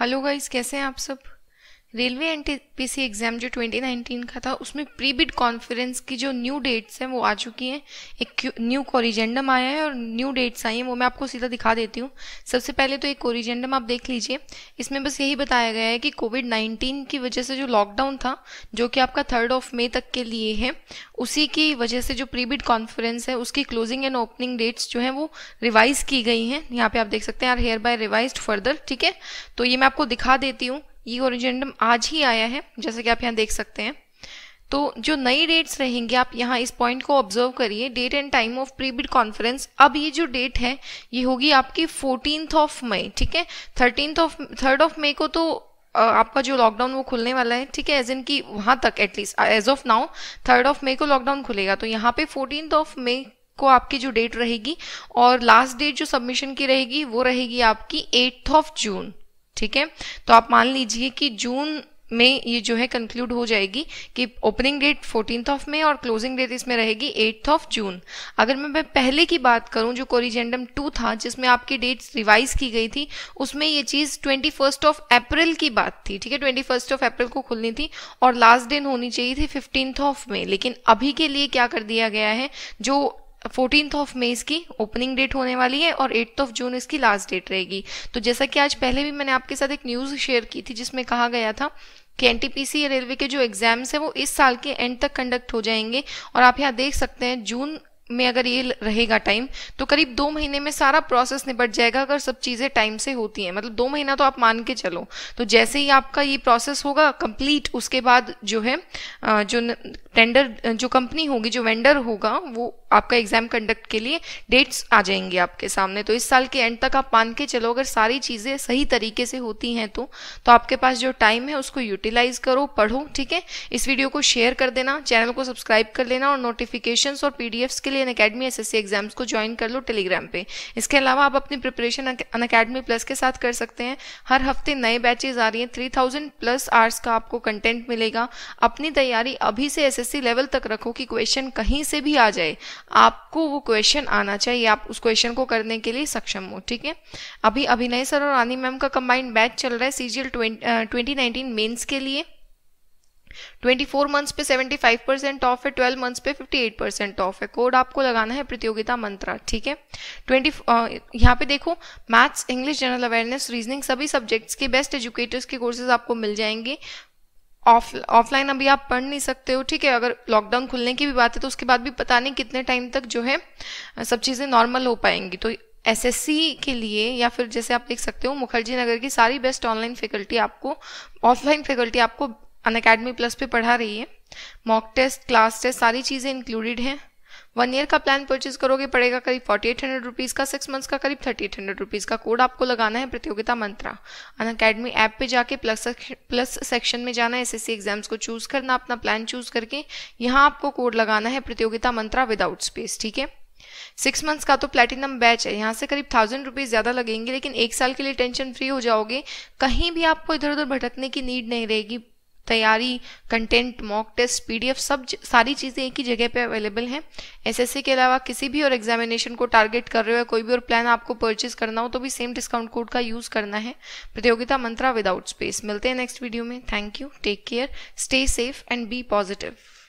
hello guys कैसे हैं आप सब रेलवे एन टी एग्ज़ाम जो 2019 का था उसमें प्री बिड कॉन्फ्रेंस की जो न्यू डेट्स हैं वो आ चुकी हैं एक न्यू कोरिजेंडम आया है और न्यू डेट्स आई हैं वो मैं आपको सीधा दिखा देती हूँ सबसे पहले तो एक कोरिजेंडम आप देख लीजिए इसमें बस यही बताया गया है कि कोविड नाइन्टीन की वजह से जो लॉकडाउन था जो कि आपका थर्ड ऑफ मे तक के लिए है उसी की वजह से जो प्री बिड कॉन्फ्रेंस है उसकी क्लोजिंग एंड ओपनिंग डेट्स जो हैं वो रिवाइज की गई हैं यहाँ पे आप देख सकते हैं are hereby revise further ठीक है तो ये मैं आपको दिखा देती हूँ ये ओरिजेंडम आज ही आया है जैसे कि आप यहाँ देख सकते हैं तो जो नई डेट्स रहेंगे आप यहाँ इस पॉइंट को ऑब्जर्व करिए date and time of pre bid conference अब ये जो डेट है ये होगी आपकी फोर्टीनथ ऑफ मई ठीक है thirteenth of third of May को तो आपका जो लॉकडाउन वो खुलने वाला है ठीक है एज इन की वहां तक at least as of now third of May को लॉकडाउन खुलेगा तो यहाँ पे फोर्टीन ऑफ मई को आपकी जो डेट रहेगी और लास्ट डेट जो सबमिशन की रहेगी वो रहेगी आपकी एट्थ ऑफ जून ठीक है तो आप मान लीजिए कि जून में ये जो है कंक्लूड हो जाएगी कि opening date fourteen of May और क्लोजिंग डेट इसमें रहेगी एट्थ ऑफ जून अगर मैं पहले की बात करूं जो कोरिजेंडम टू था जिसमें आपकी डेट्स रिवाइज की गई थी उसमें ये चीज ट्वेंटी फर्स्ट ऑफ अप्रैल की बात थी ठीक है ट्वेंटी फर्स्ट ऑफ अप्रैल को खुलनी थी और लास्ट डेन होनी चाहिए थी फिफ्टींथ ऑफ मे लेकिन अभी के लिए क्या कर दिया गया है जो फोर्टीन ऑफ मे इसकी ओपनिंग डेट होने वाली है और एट्थ ऑफ जून इसकी लास्ट डेट रहेगी तो जैसा कि आज पहले भी मैंने आपके साथ एक न्यूज़ शेयर की थी जिसमें कहा गया था कि एन रेलवे के जो एग्जाम्स हैं वो इस साल के एंड तक कंडक्ट हो जाएंगे और आप यहाँ देख सकते हैं जून में अगर ये रहेगा टाइम तो करीब दो महीने में सारा प्रोसेस निपट जाएगा अगर सब चीज़ें टाइम से होती हैं मतलब दो महीना तो आप मान के चलो तो जैसे ही आपका ये प्रोसेस होगा कंप्लीट उसके बाद जो है जो टेंडर जो कंपनी होगी जो वेंडर होगा वो आपका एग्जाम कंडक्ट के लिए डेट्स आ जाएंगे आपके सामने तो इस साल के एंड तक आप मान के चलो अगर सारी चीज़ें सही तरीके से होती हैं तो तो आपके पास जो टाइम है उसको यूटिलाइज करो पढ़ो ठीक है इस वीडियो को शेयर कर देना चैनल को सब्सक्राइब कर लेना और नोटिफिकेशंस और पीडीएफ्स के लिए इन अकेडमी एस एग्जाम्स को ज्वाइन कर लो टेलीग्राम पे इसके अलावा आप अपनी प्रिपरेशन अन अकेडमी प्लस के साथ कर सकते हैं हर हफ्ते नए बैचेज आ रही हैं थ्री थाउजेंड प्लस आवर्स का आपको कंटेंट मिलेगा अपनी तैयारी अभी से एस लेवल तक रखो कि क्वेश्चन कहीं से भी आ जाए आपको वो क्वेश्चन आना चाहिए आप उस क्वेश्चन को करने के लिए सक्षम हो ठीक है अभी अभिनय सर और रानी मैम का कंबाइंड बैच चल रहा है सीजीएल ट्वेंटी नाइनटीन मेन्स के लिए ट्वेंटी फोर मंथ्स पे सेवेंटी फाइव परसेंट ऑफ है ट्वेल्व मंथ्स पे फिफ्टी एट परसेंट ऑफ है कोड आपको लगाना है प्रतियोगिता मंत्रा ठीक है ट्वेंटी यहाँ पे देखो maths English general awareness reasoning सभी सब्जेक्ट्स के बेस्ट एजुकेटर्स के कोर्सेज आपको मिल जाएंगे ऑफ ऑफलाइन अभी आप पढ़ नहीं सकते हो ठीक है अगर लॉकडाउन खुलने की भी बात है तो उसके बाद भी पता नहीं कितने टाइम तक जो है सब चीज़ें नॉर्मल हो पाएंगी तो एसएससी के लिए या फिर जैसे आप देख सकते हो मुखर्जी नगर की सारी बेस्ट ऑनलाइन फैकल्टी आपको ऑफलाइन फैकल्टी आपको अन अकेडमी प्लस पे पढ़ा रही है मॉक टेस्ट क्लास टेस्ट सारी चीज़ें इंक्लूडेड हैं वन ईयर का प्लान परचेज करोगे पड़ेगा करीब फोर्टी एट हंड्रेड रुपीज़ का सिक्स मंथ्स का करीब थर्टी एट हंड्रेड रुपीज़ का कोड आपको लगाना है प्रतियोगिता मंत्रा अन अकेडमी ऐप पे जाके प्लस प्लस सेक्शन में जाना है सी एग्जाम्स को चूज़ करना अपना प्लान चूज़ करके यहाँ आपको कोड लगाना है प्रतियोगिता मंत्रा विदाउट स्पेस ठीक है सिक्स मंथ्स का तो प्लेटिनम बैच है यहाँ से करीब थाउजेंड रुपीज़ ज़्यादा लगेंगे लेकिन एक साल के लिए टेंशन फ्री हो जाओगे कहीं भी आपको इधर उधर भटकने की नीड नहीं रहेगी तैयारी कंटेंट मॉक टेस्ट पीडीएफ सब सारी चीज़ें एक ही जगह पे अवेलेबल हैं एसएससी के अलावा किसी भी और एग्जामिनेशन को टारगेट कर रहे हो कोई भी और प्लान आपको परचेज करना हो तो भी सेम डिस्काउंट कोड का यूज़ करना है प्रतियोगिता मंत्रा विदाउट स्पेस मिलते हैं नेक्स्ट वीडियो में thank you take care stay safe and be positive